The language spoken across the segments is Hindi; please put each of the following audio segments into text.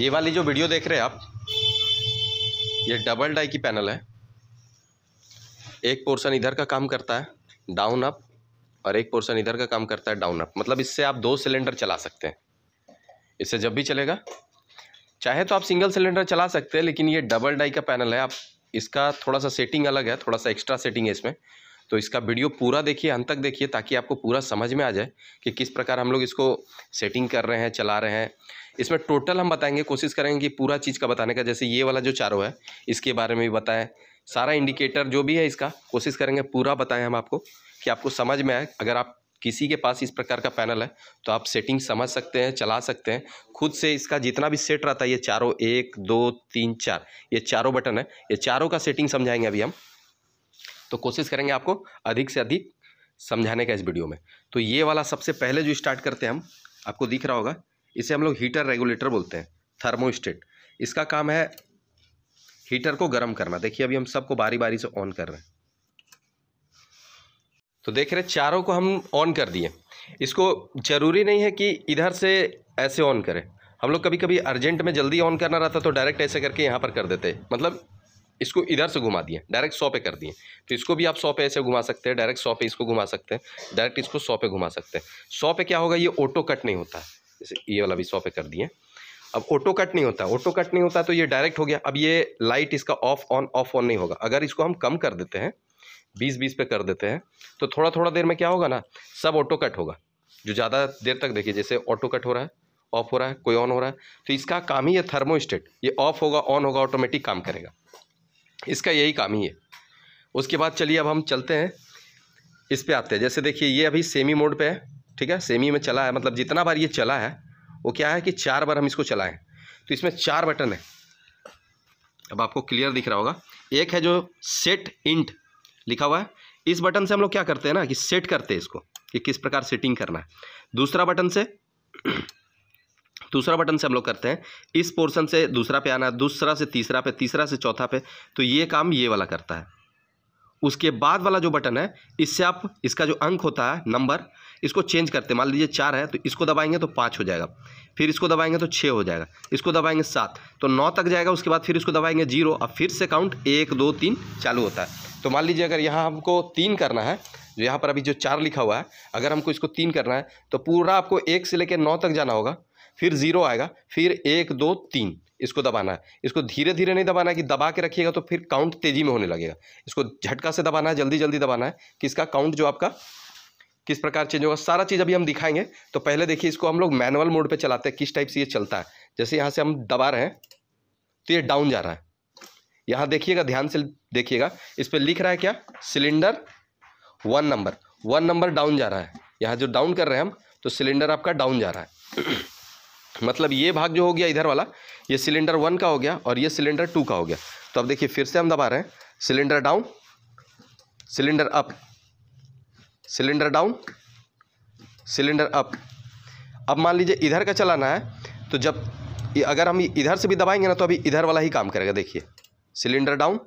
ये वाली जो वीडियो देख रहे हैं आप ये डबल डाई की पैनल है एक पोर्शन इधर का काम करता है डाउन अप और एक पोर्शन इधर का काम करता है डाउन अप मतलब इससे आप दो सिलेंडर चला सकते हैं इससे जब भी चलेगा चाहे तो आप सिंगल सिलेंडर चला सकते हैं लेकिन ये डबल डाई का पैनल है आप इसका थोड़ा सा सेटिंग अलग है थोड़ा सा एक्स्ट्रा सेटिंग है इसमें तो इसका वीडियो पूरा देखिए अंत तक देखिए ताकि आपको पूरा समझ में आ जाए कि किस प्रकार हम लोग इसको सेटिंग कर रहे हैं चला रहे हैं इसमें टोटल हम बताएंगे कोशिश करेंगे कि पूरा चीज़ का बताने का जैसे ये वाला जो चारों है इसके बारे में भी बताएं सारा इंडिकेटर जो भी है इसका कोशिश करेंगे पूरा बताएं हम आपको कि आपको समझ में आए अगर आप किसी के पास इस प्रकार का पैनल है तो आप सेटिंग समझ सकते हैं चला सकते हैं खुद से इसका जितना भी सेट रहता है ये चारों एक दो तीन चार ये चारों बटन है ये चारों का सेटिंग समझाएंगे अभी हम तो कोशिश करेंगे आपको अधिक से अधिक समझाने का इस वीडियो में तो ये वाला सबसे पहले जो स्टार्ट करते हैं हम आपको दिख रहा होगा इसे हम लोग हीटर रेगुलेटर बोलते हैं थर्मोस्टेट इसका काम है हीटर को गर्म करना देखिए अभी हम सबको बारी बारी से ऑन कर रहे हैं तो देख रहे चारों को हम ऑन कर दिए इसको ज़रूरी नहीं है कि इधर से ऐसे ऑन करें हम लोग कभी कभी अर्जेंट में जल्दी ऑन करना रहता तो डायरेक्ट ऐसे करके यहाँ पर कर देते मतलब इसको इधर से घुमा दिए डायरेक्ट सौ पे कर दिए तो इसको भी आप सौ पे ऐसे घुमा सकते हैं डायरेक्ट सौ पे इसको घुमा सकते हैं डायरेक्ट इसको सौ पे घुमा सकते हैं सौ पे क्या होगा ये ऑटो कट नहीं होता जैसे ये वाला भी सौ पे कर दिए अब ऑटो कट नहीं होता ऑटो कट नहीं होता तो ये डायरेक्ट हो गया अब ये लाइट इसका ऑफ ऑन ऑफ ऑन नहीं होगा अगर इसको हम कम कर देते हैं बीस बीस पे कर देते हैं तो थोड़ा थोड़ा देर में क्या होगा ना सब ऑटो कट होगा जो ज़्यादा देर तक देखिए जैसे ऑटो कट हो रहा है ऑफ हो रहा है कोई ऑन हो रहा है तो इसका काम ही है थर्मोस्टेट ये ऑफ होगा ऑन होगा ऑटोमेटिक काम करेगा इसका यही काम ही है उसके बाद चलिए अब हम चलते हैं इस पर आते हैं जैसे देखिए ये अभी सेमी मोड पे है ठीक है सेमी में चला है मतलब जितना बार ये चला है वो क्या है कि चार बार हम इसको चलाएं तो इसमें चार बटन है अब आपको क्लियर दिख रहा होगा एक है जो सेट इंट लिखा हुआ है इस बटन से हम लोग क्या करते हैं ना कि सेट करते हैं इसको कि किस प्रकार सेटिंग करना है दूसरा बटन से दूसरा बटन से हम लोग करते हैं इस पोर्शन से दूसरा पे आना दूसरा से तीसरा पे तीसरा से चौथा पे तो ये काम ये वाला करता है उसके बाद वाला जो बटन है इससे आप इसका जो अंक होता है नंबर इसको चेंज करते हैं मान लीजिए चार है तो इसको दबाएंगे तो पाँच हो जाएगा फिर इसको दबाएंगे तो छः हो जाएगा इसको दबाएंगे सात तो नौ तक जाएगा उसके बाद फिर इसको दबाएंगे जीरो अब फिर से काउंट एक दो तीन चालू होता है तो मान लीजिए अगर यहाँ हमको तीन करना है जो यहाँ पर अभी जो चार लिखा हुआ है अगर हमको इसको तीन करना है तो पूरा आपको एक से लेकर नौ तक जाना होगा फिर ज़ीरो आएगा फिर एक दो तीन इसको दबाना है इसको धीरे धीरे नहीं दबाना है कि दबा के रखिएगा तो फिर काउंट तेज़ी में होने लगेगा इसको झटका से दबाना है जल्दी जल्दी दबाना है कि इसका काउंट जो आपका किस प्रकार चेंज होगा सारा चीज़ अभी हम दिखाएंगे तो पहले देखिए इसको हम लोग मैनुअल मोड पे चलाते हैं किस टाइप से ये चलता है जैसे यहाँ से हम दबा रहे हैं तो ये डाउन जा रहा है यहाँ देखिएगा ध्यान से देखिएगा इस पर लिख रहा है क्या cylinder one number one number down जा रहा है यहाँ जो डाउन कर रहे हैं हम तो सिलेंडर आपका डाउन जा रहा है मतलब ये भाग जो हो गया इधर वाला ये सिलेंडर वन का हो गया और ये सिलेंडर टू का हो गया तो अब देखिए फिर से हम दबा रहे हैं cylinder down cylinder up cylinder down cylinder up अब मान लीजिए इधर का चलाना है तो जब अगर हम इधर से भी दबाएंगे ना तो अभी इधर वाला ही काम करेगा देखिए सिलेंडर डाउन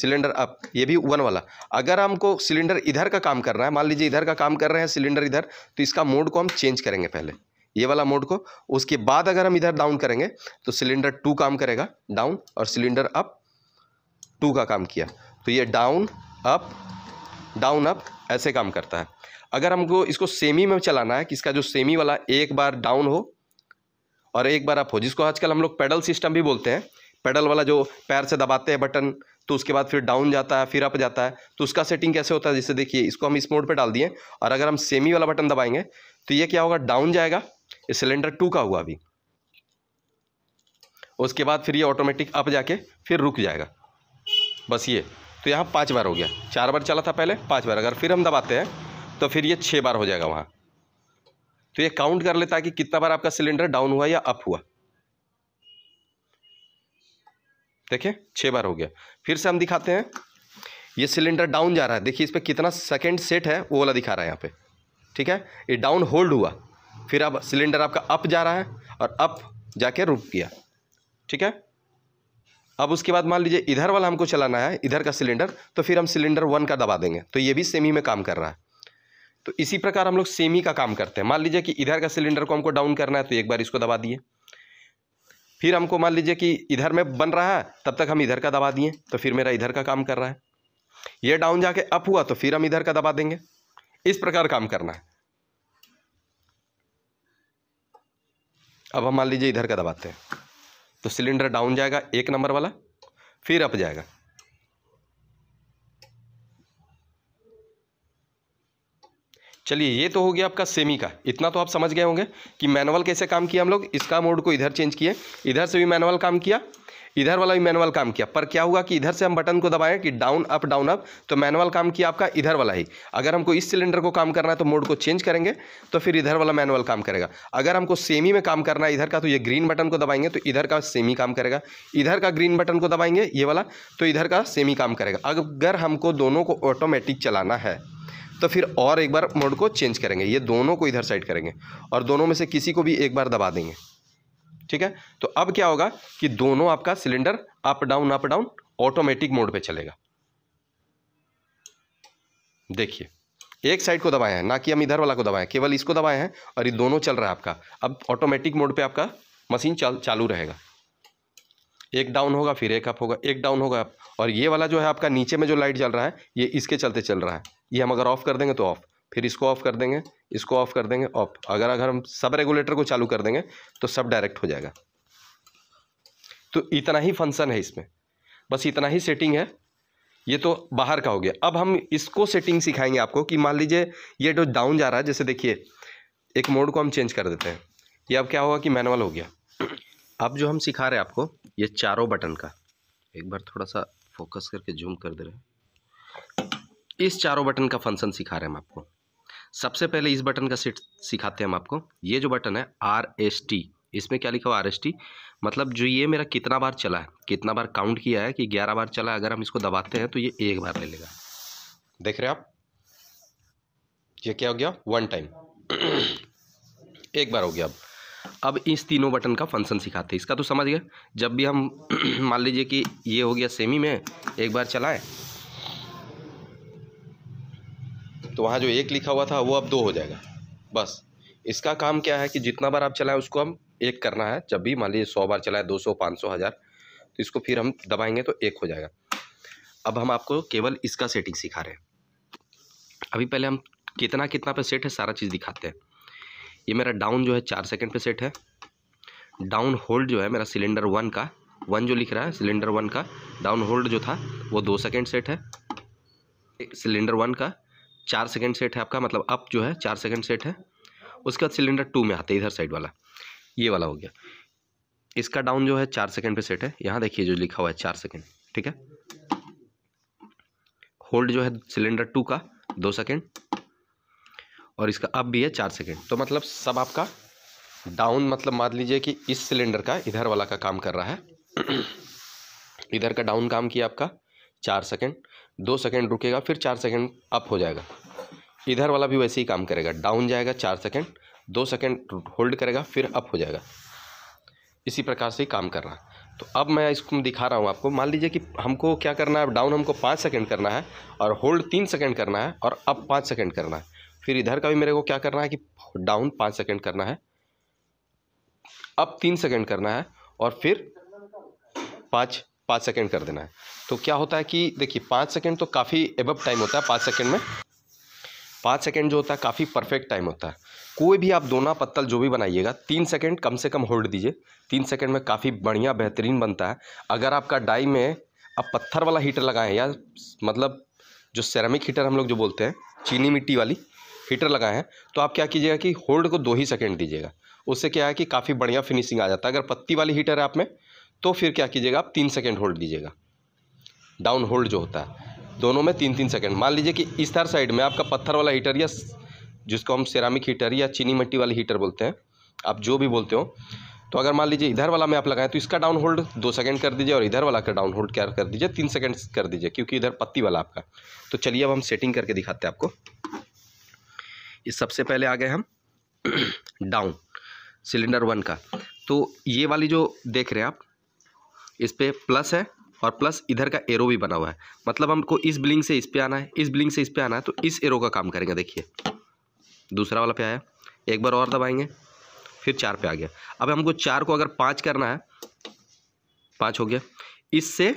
सिलेंडर अप ये भी वन वाला अगर हमको सिलेंडर इधर का काम करना है मान लीजिए इधर का काम कर रहे हैं सिलेंडर इधर तो इसका मोड को हम चेंज करेंगे पहले ये वाला मोड को उसके बाद अगर हम इधर डाउन करेंगे तो सिलेंडर टू काम करेगा डाउन और सिलेंडर अप टू का काम किया तो ये डाउन अप डाउन अप ऐसे काम करता है अगर हमको इसको सेमी में चलाना है कि इसका जो सेमी वाला एक बार डाउन हो और एक बार अप हो जिसको आजकल हम लोग पेडल सिस्टम भी बोलते हैं पेडल वाला जो पैर से दबाते हैं बटन तो उसके बाद फिर डाउन जाता है फिर अप जाता है तो उसका सेटिंग कैसे होता है जैसे देखिए इसको हम इस मोड पे डाल दिए और अगर हम सेमी वाला बटन दबाएंगे तो ये क्या होगा डाउन जाएगा सिलेंडर टू का हुआ अभी उसके बाद फिर ये ऑटोमेटिक अप जाके फिर रुक जाएगा बस ये तो यहाँ पाँच बार हो गया चार बार चला था पहले पाँच बार अगर फिर हम दबाते हैं तो फिर ये छः बार हो जाएगा वहाँ तो ये काउंट कर लेता है कि कितना बार आपका सिलेंडर डाउन हुआ या अप हुआ देखिए छः बार हो गया फिर से हम दिखाते हैं ये सिलेंडर डाउन जा रहा है देखिए इस पर कितना सेकेंड सेट है वो वाला दिखा रहा है यहाँ पे ठीक है ये डाउन होल्ड हुआ फिर अब सिलेंडर आपका अप जा रहा है और अप जाके रुक गया ठीक है अब उसके बाद मान लीजिए इधर वाला हमको चलाना है इधर का सिलेंडर तो फिर हम सिलेंडर वन का दबा देंगे तो ये भी सेमी में काम कर रहा है तो इसी प्रकार हम लोग सेमी का काम करते हैं मान लीजिए कि इधर का सिलेंडर को हमको डाउन करना है तो एक बार इसको दबा दिए फिर हमको मान लीजिए कि इधर में बन रहा है तब तक हम इधर का दबा दिए तो फिर मेरा इधर का काम कर रहा है ये डाउन जाके अप हुआ तो फिर हम इधर का दबा देंगे इस प्रकार काम करना है अब हम मान लीजिए इधर का दबाते हैं तो सिलेंडर डाउन जाएगा एक नंबर वाला फिर अप जाएगा चलिए ये तो हो गया आपका सेमी का इतना तो आप समझ गए होंगे कि मैनुअल कैसे काम किया हम लोग इसका मोड को इधर चेंज किए इधर से भी मैनुअल काम किया इधर वाला भी मैनुअल काम किया पर क्या हुआ कि इधर से हम बटन को दबाएं कि डाउन अप डाउन अप तो मैनुअल काम किया आपका इधर वाला ही अगर हमको इस सिलेंडर को काम करना है तो मोड को चेंज करेंगे तो फिर इधर वाला मैनुअल काम करेगा अगर हमको सेमी में काम करना है इधर का तो ये ग्रीन बटन को दबाएंगे तो इधर का सेमी काम करेगा इधर का ग्रीन बटन को दबाएंगे ये वाला तो इधर का सेमी काम करेगा अगर हमको दोनों को ऑटोमेटिक चलाना है तो फिर और एक बार मोड को चेंज करेंगे ये दोनों को इधर साइड करेंगे और दोनों में से किसी को भी एक बार दबा देंगे ठीक है तो अब क्या होगा कि दोनों आपका cylinder up down up down automatic mode पे चलेगा देखिए एक साइड को दबाए हैं ना कि हम इधर वाला को दबाएं केवल इसको दबाए हैं और ये दोनों चल रहा है आपका अब ऑटोमेटिक मोड पे आपका मशीन चाल चालू रहेगा एक डाउन होगा फिर एक अप होगा एक डाउन होगा और ये वाला जो है आपका नीचे में जो लाइट जल रहा है ये इसके चलते चल रहा है ये हम अगर ऑफ कर देंगे तो ऑफ फिर इसको ऑफ कर देंगे इसको ऑफ कर देंगे ऑफ अगर अगर हम सब रेगुलेटर को चालू कर देंगे तो सब डायरेक्ट हो जाएगा तो इतना ही फंक्शन है इसमें बस इतना ही सेटिंग है ये तो बाहर का हो गया अब हम इसको सेटिंग सिखाएंगे आपको कि मान लीजिए ये जो डाउन जा रहा है जैसे देखिए एक मोड को हम चेंज कर देते हैं ये अब क्या होगा कि मैनुअल हो गया अब जो हम सिखा रहे हैं आपको ये चारों बटन का एक बार थोड़ा सा फोकस करके जूम कर दे रहे हैं इस चारों बटन का फंक्शन सिखा रहे हैं हम आपको सबसे पहले इस बटन का सेट सिखाते हैं हम आपको ये जो बटन है आर एस टी इसमें क्या लिखा हुआ आर एस टी मतलब जो ये मेरा कितना बार चला है कितना बार काउंट किया है कि ग्यारह बार चला है अगर हम इसको दबाते हैं तो ये एक बार ले लेगा देख रहे आप ये क्या हो गया वन टाइम एक बार हो गया अब अब इस तीनों बटन का फंक्शन सिखाते हैं इसका तो समझ गए जब भी हम मान लीजिए कि ये हो गया सेमी में एक बार चलाएं तो वहाँ जो एक लिखा हुआ था वो अब दो हो जाएगा बस इसका काम क्या है कि जितना बार आप चलाएं उसको हम एक करना है जब भी मान लीजिए सौ बार चलाएं दो सौ पाँच सौ हज़ार तो इसको फिर हम दबाएंगे तो एक हो जाएगा अब हम आपको केवल इसका सेटिंग सिखा रहे हैं अभी पहले हम कितना कितना पे सेट है सारा चीज़ दिखाते हैं ये मेरा डाउन जो है चार सेकेंड पर सेट है डाउन होल्ड जो है मेरा सिलेंडर वन का वन जो लिख रहा है सिलेंडर वन का डाउन होल्ड जो था वो दो सेकेंड सेट है सिलेंडर वन का चार सेकेंड सेट है आपका मतलब अप जो है चार सेकेंड सेट है उसके बाद सिलेंडर टू में आते हैं इधर साइड वाला ये वाला हो गया इसका डाउन जो है चार सेकेंड पे सेट है यहाँ देखिए जो लिखा हुआ है चार सेकेंड ठीक है होल्ड जो है सिलेंडर टू का दो सेकेंड और इसका अप भी है चार सेकेंड तो मतलब सब आपका डाउन मतलब मान लीजिए कि इस सिलेंडर का इधर वाला का काम कर रहा है इधर का डाउन काम किया आपका चार सेकेंड दो सेकेंड रुकेगा फिर चार सेकेंड अप हो जाएगा इधर वाला भी वैसे ही काम करेगा डाउन जाएगा चार सेकेंड दो सेकेंड होल्ड करेगा फिर अप हो जाएगा इसी प्रकार से ही काम कर रहा है तो अब मैं इसको दिखा रहा हूँ आपको मान लीजिए कि हमको क्या करना है डाउन हमको पाँच सेकेंड करना है और होल्ड तीन सेकेंड करना है और अप पाँच सेकेंड करना है फिर इधर का भी मेरे को क्या करना है कि डाउन पाँच सेकेंड करना है अप तीन सेकेंड करना है और फिर पाँच पाँच सेकेंड कर देना है तो क्या होता है कि देखिए पाँच सेकेंड तो काफ़ी एबब टाइम होता है पाँच सेकेंड में पाँच सेकेंड जो होता है काफ़ी परफेक्ट टाइम होता है कोई भी आप दोना पत्तल जो भी बनाइएगा तीन सेकेंड कम से कम होल्ड दीजिए तीन सेकेंड में काफ़ी बढ़िया बेहतरीन बनता है अगर आपका डाई में आप पत्थर वाला हीटर लगाएं या मतलब जो सेरामिक हीटर हम लोग जो बोलते हैं चीनी मिट्टी वाली हीटर लगाएं हैं तो आप क्या कीजिएगा कि होल्ड को दो ही सेकेंड दीजिएगा उससे क्या है कि काफ़ी बढ़िया फिनिशिंग आ जाता है अगर पत्ती वाली हीटर है आप में तो फिर क्या कीजिएगा आप तीन सेकेंड होल्ड दीजिएगा डाउन होल्ड जो होता है दोनों में तीन तीन सेकंड मान लीजिए कि इस तरह साइड में आपका पत्थर वाला हीटर या जिसको हम सेरामिक हीटर या चीनी मट्टी वाले हीटर बोलते हैं आप जो भी बोलते हो तो अगर मान लीजिए इधर वाला में आप लगाएं तो इसका डाउन होल्ड दो सेकंड कर दीजिए और इधर वाला का डाउन होल्ड क्या कर दीजिए तीन सेकंड कर दीजिए क्योंकि इधर पत्ती वाला आपका तो चलिए अब हम सेटिंग करके दिखाते हैं आपको ये सबसे पहले आ गए हम डाउन सिलेंडर वन का तो ये वाली जो देख रहे हैं आप इस पर प्लस है और प्लस इधर का एरो भी बना हुआ है मतलब हमको इस बिलिंग से इस पे आना है इस बिलिंग से इस पे आना है तो इस एरो का काम करेंगे देखिए दूसरा वाला पे आया एक बार और दबाएंगे फिर चार पे आ गया अब हमको चार को अगर पाँच करना है पाँच हो गया इससे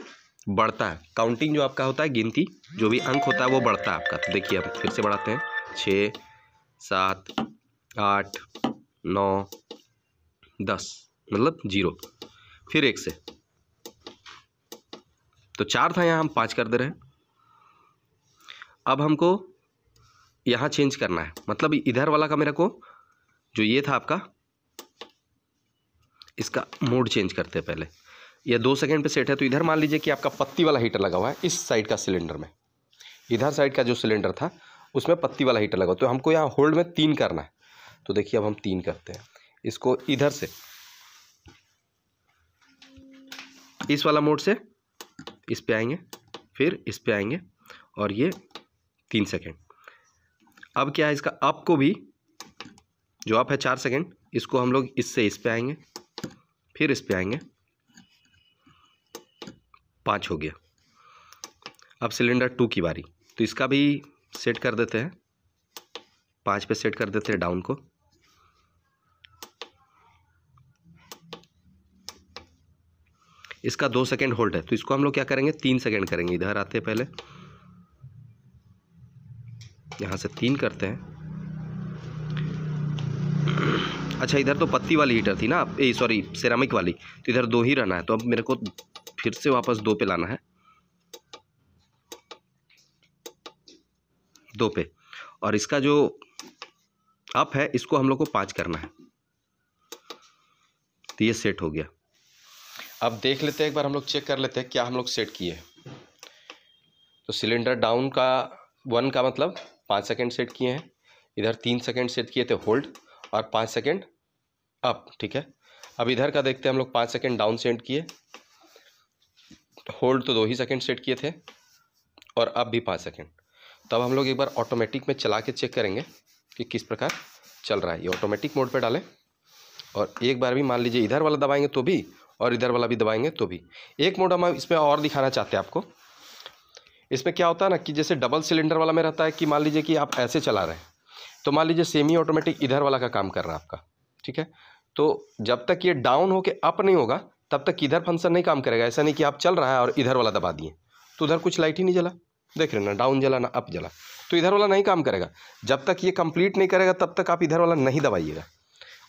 बढ़ता है काउंटिंग जो आपका होता है गिनती जो भी अंक होता है वो बढ़ता है आपका तो देखिए हम फिर से बढ़ाते हैं छः सात आठ नौ दस मतलब जीरो फिर एक से तो चार था यहाँ हम पाँच कर दे रहे हैं अब हमको यहाँ चेंज करना है मतलब इधर वाला का मेरे को जो ये था आपका इसका मोड चेंज करते हैं पहले यह दो सेकंड पे सेट है तो इधर मान लीजिए कि आपका पत्ती वाला हीटर लगा हुआ है इस साइड का सिलेंडर में इधर साइड का जो सिलेंडर था उसमें पत्ती वाला हीटर लगा हुआ तो हमको यहाँ होल्ड में तीन करना है तो देखिए अब हम तीन करते हैं इसको इधर से इस वाला मोड से इस पे आएंगे फिर इस पे आएंगे और ये तीन सेकेंड अब क्या है इसका अप को भी जो अप है चार सेकेंड इसको हम लोग इससे इस पे आएंगे फिर इस पे आएंगे पाँच हो गया अब सिलेंडर टू की बारी तो इसका भी सेट कर देते हैं पाँच पे सेट कर देते हैं डाउन को इसका दो सेकेंड होल्ड है तो इसको हम लोग क्या करेंगे तीन सेकेंड करेंगे इधर आते हैं पहले यहाँ से तीन करते हैं अच्छा इधर तो पत्ती वाली हीटर थी ना ए सॉरी सिरामिक वाली तो इधर दो ही रहना है तो अब मेरे को फिर से वापस दो पे लाना है दो पे और इसका जो अप है इसको हम लोग को पाँच करना है तो ये सेट हो गया अब देख लेते हैं एक बार हम लोग चेक कर लेते हैं क्या हम लोग सेट किए हैं तो सिलेंडर डाउन का वन का मतलब पाँच सेकेंड सेट किए हैं इधर तीन सेकेंड सेट किए थे होल्ड और पाँच सेकेंड अप ठीक है अब इधर का देखते हैं हम लोग पाँच सेकेंड डाउन सेट किए होल्ड तो दो ही सेकेंड सेट किए थे और अब भी पाँच सेकेंड तब तो हम लोग एक बार ऑटोमेटिक में चला के चेक करेंगे कि किस प्रकार चल रहा है ये ऑटोमेटिक मोड पे डालें और एक बार भी मान लीजिए इधर वाला दबाएंगे तो भी और इधर वाला भी दबाएंगे तो भी एक मोड हम इसमें और दिखाना चाहते हैं आपको इसमें क्या होता है ना कि जैसे डबल सिलेंडर वाला में रहता है कि मान लीजिए कि आप ऐसे चला रहे हैं तो मान लीजिए सेमी ऑटोमेटिक इधर वाला का काम कर रहा है आपका ठीक है तो जब तक ये डाउन होके अप नहीं होगा तब तक इधर फंक्शन नहीं काम करेगा ऐसा नहीं कि आप चल रहा है और इधर वाला दबा दिए तो उधर कुछ लाइट ही नहीं जला देख रहे ना डाउन जला ना अप जला तो इधर वाला नहीं काम करेगा जब तक ये कंप्लीट नहीं करेगा तब तक आप इधर वाला नहीं दबाइएगा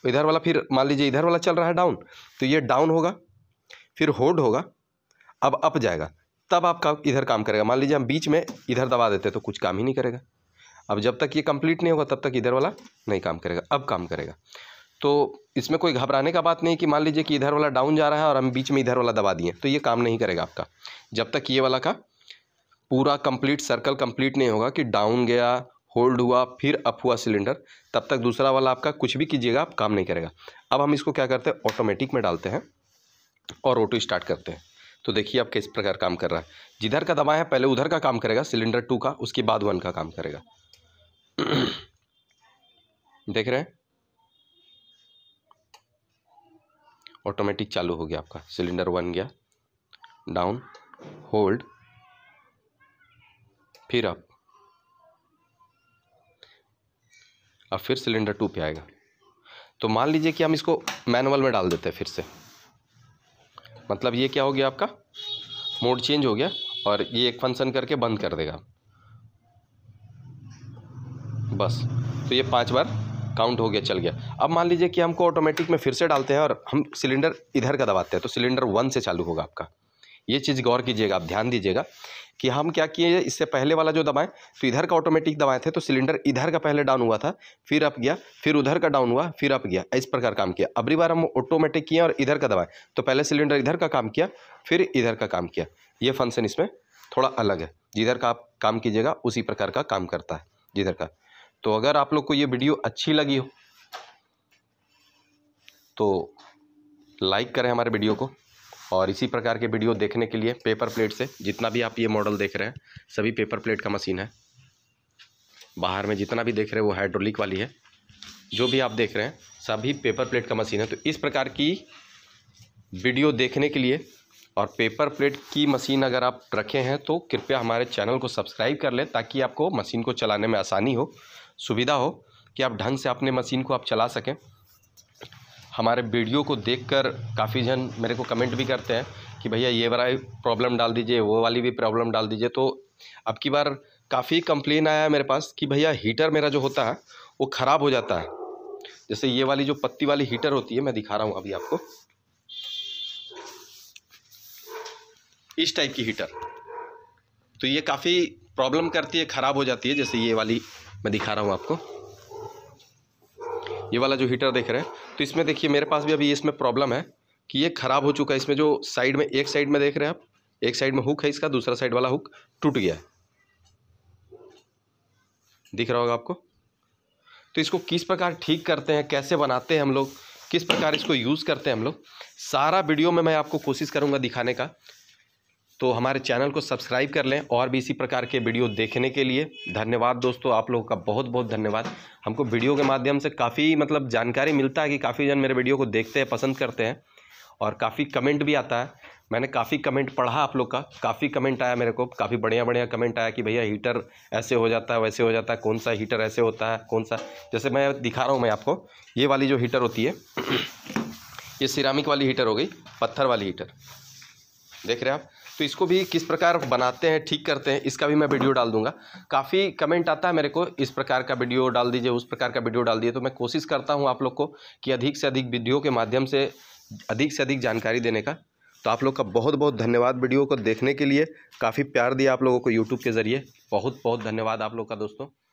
तो इधर वाला फिर मान लीजिए इधर वाला चल रहा है डाउन तो ये डाउन होगा फिर होल्ड होगा अब अप जाएगा तब आपका इधर काम करेगा मान लीजिए हम बीच में इधर दबा देते हैं तो कुछ काम ही नहीं करेगा अब जब तक ये कंप्लीट नहीं होगा तब तक इधर वाला नहीं काम करेगा अब काम करेगा तो इसमें कोई घबराने का बात नहीं कि मान लीजिए कि इधर वाला डाउन जा रहा है और हम बीच में इधर वाला दबा दिए तो ये काम नहीं करेगा आपका जब तक ये वाला का पूरा कंप्लीट सर्कल कंप्लीट नहीं होगा कि डाउन गया होल्ड हुआ फिर अप हुआ सिलेंडर तब तक दूसरा वाला आपका कुछ भी कीजिएगा आप काम नहीं करेगा अब हम इसको क्या करते हैं ऑटोमेटिक में डालते हैं और ऑटो स्टार्ट करते हैं तो देखिए आप किस प्रकार काम कर रहा है जिधर का दबाएं पहले उधर का काम करेगा सिलेंडर टू का उसके बाद वन का काम करेगा देख रहे हैं ऑटोमेटिक चालू हो गया आपका सिलेंडर वन गया डाउन होल्ड फिर आप अब फिर सिलेंडर टू पे आएगा तो मान लीजिए कि हम इसको मैनुअल में डाल देते हैं फिर से मतलब ये क्या हो गया आपका मोड चेंज हो गया और ये एक फंक्शन करके बंद कर देगा बस तो ये पांच बार काउंट हो गया चल गया अब मान लीजिए कि हमको ऑटोमेटिक में फिर से डालते हैं और हम सिलेंडर इधर का दबाते हैं तो सिलेंडर वन से चालू होगा आपका ये चीज़ गौर कीजिएगा आप ध्यान दीजिएगा कि हम क्या किए इससे पहले वाला जो दबाएं तो इधर का ऑटोमेटिक दबाए थे तो सिलेंडर इधर का पहले डाउन हुआ था फिर अप गया फिर उधर का डाउन हुआ फिर अप गया इस प्रकार काम किया अबरी बार हम ऑटोमेटिक किए और इधर का दबाएं तो पहले सिलेंडर इधर का काम किया फिर इधर का काम किया ये फंक्शन इसमें थोड़ा अलग है जिधर का आप काम कीजिएगा उसी प्रकार का काम करता है जिधर का तो अगर आप लोग को ये वीडियो अच्छी लगी हो तो लाइक करें हमारे वीडियो को और इसी प्रकार के वीडियो देखने के लिए पेपर प्लेट से जितना भी आप ये मॉडल देख रहे हैं सभी पेपर प्लेट का मशीन है बाहर में जितना भी देख रहे हैं वो हाइड्रोलिक वाली है जो भी आप देख रहे हैं सभी पेपर प्लेट का मशीन है तो इस प्रकार की वीडियो देखने के लिए और पेपर प्लेट की मशीन अगर आप रखे हैं तो कृपया हमारे चैनल को सब्सक्राइब कर लें ताकि आपको मशीन को चलाने में आसानी हो सुविधा हो कि आप ढंग से अपने मशीन को आप चला सकें हमारे वीडियो को देखकर काफ़ी जन मेरे को कमेंट भी करते हैं कि भैया ये वाला प्रॉब्लम डाल दीजिए वो वाली भी प्रॉब्लम डाल दीजिए तो अब की बार काफ़ी कंप्लेन आया है मेरे पास कि भैया हीटर मेरा जो होता है वो ख़राब हो जाता है जैसे ये वाली जो पत्ती वाली हीटर होती है मैं दिखा रहा हूँ अभी आपको इस टाइप की हीटर तो ये काफ़ी प्रॉब्लम करती है ख़राब हो जाती है जैसे ये वाली मैं दिखा रहा हूँ आपको ये वाला जो हीटर देख रहे हैं तो इसमें देखिए मेरे पास भी अभी इसमें प्रॉब्लम है कि ये ख़राब हो चुका है इसमें जो साइड में एक साइड में देख रहे हैं आप एक साइड में हुक है इसका दूसरा साइड वाला हुक टूट गया है दिख रहा होगा आपको तो इसको किस प्रकार ठीक करते हैं कैसे बनाते हैं हम लोग किस प्रकार इसको यूज़ करते हैं हम लोग सारा वीडियो में मैं आपको कोशिश करूँगा दिखाने का तो हमारे चैनल को सब्सक्राइब कर लें और भी इसी प्रकार के वीडियो देखने के लिए धन्यवाद दोस्तों आप लोगों का बहुत बहुत धन्यवाद हमको वीडियो के माध्यम से काफ़ी मतलब जानकारी मिलता है कि काफ़ी जन मेरे वीडियो को देखते हैं पसंद करते हैं और काफ़ी कमेंट भी आता है मैंने काफ़ी कमेंट पढ़ा आप लोग का काफ़ी कमेंट आया मेरे को काफ़ी बढ़िया बढ़िया कमेंट आया कि भैया हीटर ऐसे हो जाता है वैसे हो जाता है कौन सा हीटर ऐसे होता है कौन सा जैसे मैं दिखा रहा हूँ मैं आपको ये वाली जो हीटर होती है ये सिरामिक वाली हीटर हो गई पत्थर वाली हीटर देख रहे हैं आप तो इसको भी किस प्रकार बनाते हैं ठीक करते हैं इसका भी मैं वीडियो डाल दूंगा काफ़ी कमेंट आता है मेरे को इस प्रकार का वीडियो डाल दीजिए उस प्रकार का वीडियो डाल दीजिए तो मैं कोशिश करता हूँ आप लोग को कि अधिक से अधिक वीडियो के माध्यम से अधिक से अधिक जानकारी देने का तो आप लोग का बहुत बहुत धन्यवाद वीडियो को देखने के लिए काफ़ी प्यार दिया आप लोगों को यूट्यूब के ज़रिए बहुत बहुत धन्यवाद आप लोग का दोस्तों